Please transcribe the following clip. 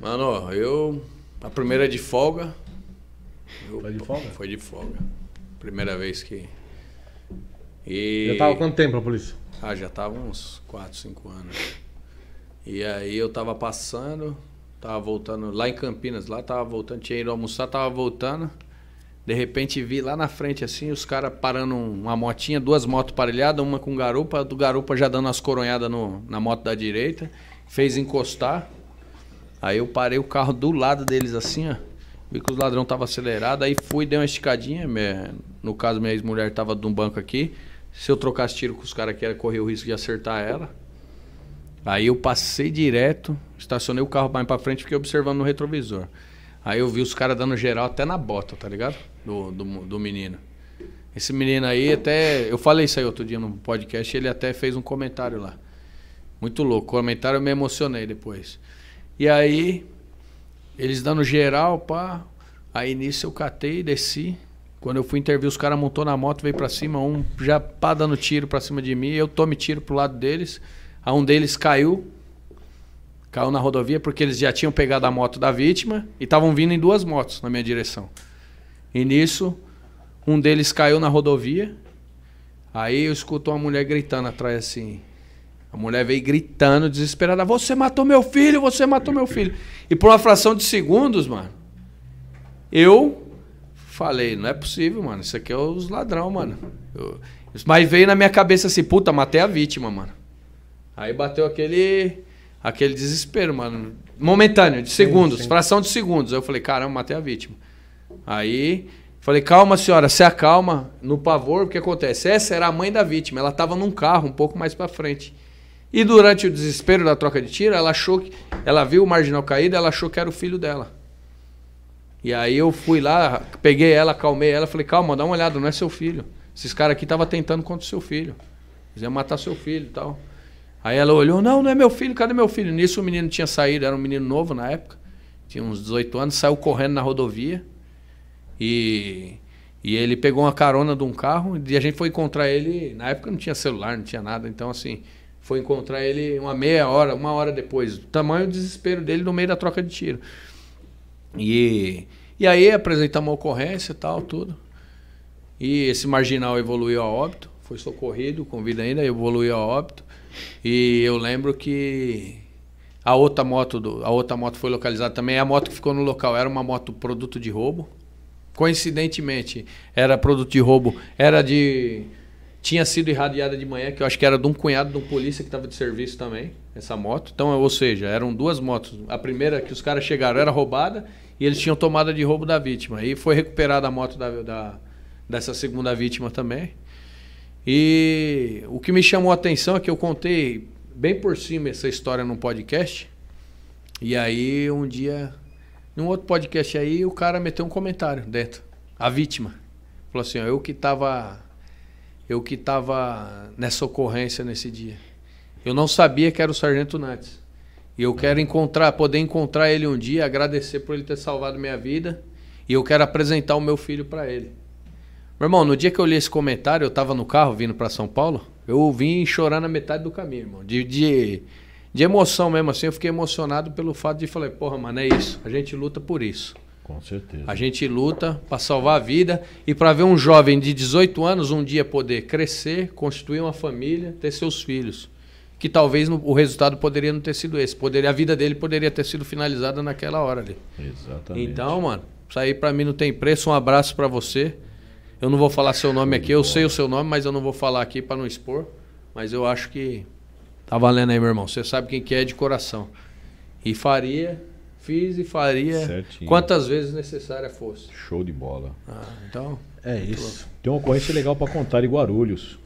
Mano, eu. A primeira é de folga. Eu, foi de folga? Foi de folga. Primeira vez que. E... Já tava quanto tempo a polícia? Ah, já tava uns 4, 5 anos. E aí eu tava passando, tava voltando lá em Campinas, lá tava voltando, tinha ido almoçar, tava voltando. De repente vi lá na frente assim, os caras parando uma motinha, duas motos parelhadas, uma com garupa, do garupa já dando as coronhadas no, na moto da direita, fez encostar. Aí eu parei o carro do lado deles assim, ó. Vi que os ladrão tava acelerado, aí fui, dei uma esticadinha, minha... no caso minha ex-mulher tava de um banco aqui. Se eu trocasse tiro com os caras que era correr o risco de acertar ela. Aí eu passei direto, estacionei o carro mais pra frente, fiquei observando no retrovisor. Aí eu vi os caras dando geral até na bota, tá ligado? Do, do, do, menino. Esse menino aí até. Eu falei isso aí outro dia no podcast, ele até fez um comentário lá. Muito louco. O comentário eu me emocionei depois. E aí, eles dando geral, pá. Aí nisso eu catei, desci. Quando eu fui intervir, os caras montou na moto, veio para cima, um já pá dando tiro para cima de mim, eu tomei tiro pro lado deles. A um deles caiu, caiu na rodovia porque eles já tinham pegado a moto da vítima e estavam vindo em duas motos na minha direção. E nisso, um deles caiu na rodovia. Aí eu escuto uma mulher gritando atrás assim: a mulher veio gritando, desesperada: Você matou meu filho, você matou meu filho. E por uma fração de segundos, mano, eu falei: Não é possível, mano. Isso aqui é os ladrão, mano. Eu... Mas veio na minha cabeça assim: Puta, matei a vítima, mano. Aí bateu aquele aquele desespero, mano. Momentâneo, de segundos, sim, sim. fração de segundos. eu falei: Caramba, matei a vítima. Aí Falei, calma senhora, se acalma no pavor, o que acontece? Essa era a mãe da vítima, ela estava num carro um pouco mais para frente. E durante o desespero da troca de tiro, ela achou que. Ela viu o marginal caído, ela achou que era o filho dela. E aí eu fui lá, peguei ela, calmei ela, falei, calma, dá uma olhada, não é seu filho. Esses caras aqui estavam tentando contra o seu filho. Eles iam matar seu filho e tal. Aí ela olhou, não, não é meu filho, cadê meu filho? Nisso o menino tinha saído, era um menino novo na época, tinha uns 18 anos, saiu correndo na rodovia. E, e ele pegou uma carona de um carro e a gente foi encontrar ele. Na época não tinha celular, não tinha nada, então assim. Foi encontrar ele uma meia hora, uma hora depois. O tamanho do desespero dele no meio da troca de tiro. E, e aí apresentamos a ocorrência e tal, tudo. E esse marginal evoluiu a óbito, foi socorrido com vida ainda, evoluiu a óbito. E eu lembro que a outra moto, do, a outra moto foi localizada também. A moto que ficou no local era uma moto produto de roubo. Coincidentemente, era produto de roubo, era de tinha sido irradiada de manhã, que eu acho que era de um cunhado de um polícia que estava de serviço também, essa moto. Então, ou seja, eram duas motos. A primeira que os caras chegaram era roubada e eles tinham tomada de roubo da vítima. Aí foi recuperada a moto da, da, dessa segunda vítima também. E o que me chamou a atenção é que eu contei bem por cima essa história num podcast. E aí, um dia, num outro podcast aí, o cara meteu um comentário dentro. A vítima. Falou assim, ó, eu que estava eu que estava nessa ocorrência nesse dia. Eu não sabia que era o Sargento Nantes. E eu quero encontrar, poder encontrar ele um dia, agradecer por ele ter salvado minha vida. E eu quero apresentar o meu filho para ele. Meu irmão, no dia que eu li esse comentário, eu estava no carro vindo para São Paulo. Eu vim chorar na metade do caminho, irmão. De, de, de emoção mesmo, assim. Eu fiquei emocionado pelo fato de falar, porra, mano, é isso. A gente luta por isso. Com certeza. A gente luta para salvar a vida e para ver um jovem de 18 anos um dia poder crescer, constituir uma família, ter seus filhos. Que talvez no, o resultado poderia não ter sido esse. Poderia, a vida dele poderia ter sido finalizada naquela hora ali. Exatamente. Então, mano, isso aí para mim não tem preço. Um abraço para você. Eu não vou falar seu nome aqui, eu sei o seu nome, mas eu não vou falar aqui para não expor. Mas eu acho que tá valendo aí, meu irmão. Você sabe quem que é de coração. E faria fiz e faria Certinho. quantas vezes necessária fosse. Show de bola. Ah, então. É isso. Tem uma ocorrência legal para contar em Guarulhos.